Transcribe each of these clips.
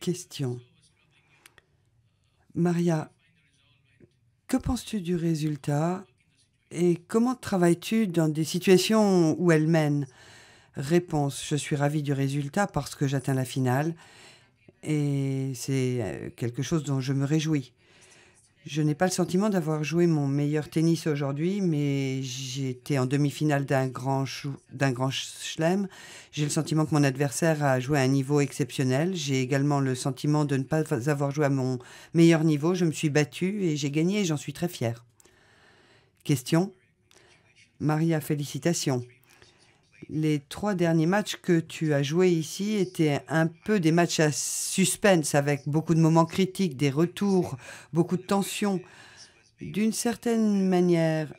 question. Maria, que penses-tu du résultat et comment travailles-tu dans des situations où elle mène Réponse, je suis ravie du résultat parce que j'atteins la finale et c'est euh, quelque chose dont je me réjouis. Je n'ai pas le sentiment d'avoir joué mon meilleur tennis aujourd'hui, mais j'étais en demi-finale d'un grand, d'un grand chelem. J'ai le sentiment que mon adversaire a joué à un niveau exceptionnel. J'ai également le sentiment de ne pas avoir joué à mon meilleur niveau. Je me suis battue et j'ai gagné et j'en suis très fière. Question Maria, félicitations les trois derniers matchs que tu as joués ici étaient un peu des matchs à suspense, avec beaucoup de moments critiques, des retours, beaucoup de tensions. D'une certaine manière,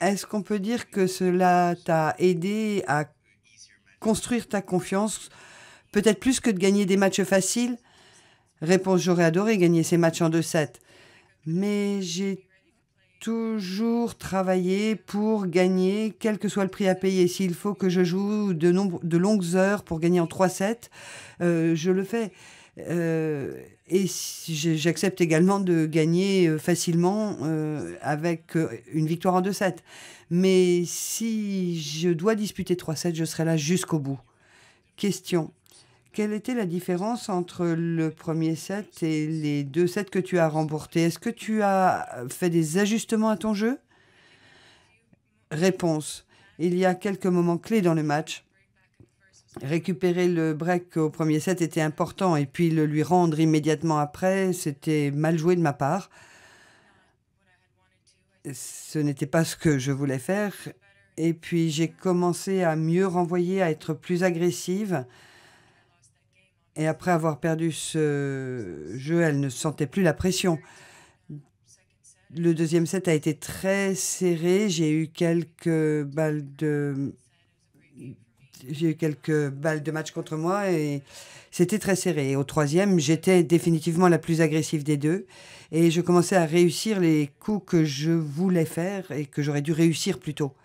est-ce qu'on peut dire que cela t'a aidé à construire ta confiance, peut-être plus que de gagner des matchs faciles Réponse, j'aurais adoré gagner ces matchs en 2-7. Mais j'ai toujours travailler pour gagner, quel que soit le prix à payer. S'il faut que je joue de, nombre, de longues heures pour gagner en 3 sets, euh, je le fais. Euh, et j'accepte également de gagner euh, facilement avec une victoire en 2 sets. Mais si je dois disputer 3 sets, je serai là jusqu'au bout. Question quelle était la différence entre le premier set et les deux sets que tu as remportés Est-ce que tu as fait des ajustements à ton jeu Réponse. Il y a quelques moments clés dans le match. Récupérer le break au premier set était important et puis le lui rendre immédiatement après, c'était mal joué de ma part. Ce n'était pas ce que je voulais faire. Et puis j'ai commencé à mieux renvoyer, à être plus agressive. Et après avoir perdu ce jeu, elle ne sentait plus la pression. Le deuxième set a été très serré. J'ai eu quelques balles de j'ai eu quelques balles de match contre moi et c'était très serré. Et au troisième, j'étais définitivement la plus agressive des deux et je commençais à réussir les coups que je voulais faire et que j'aurais dû réussir plus tôt.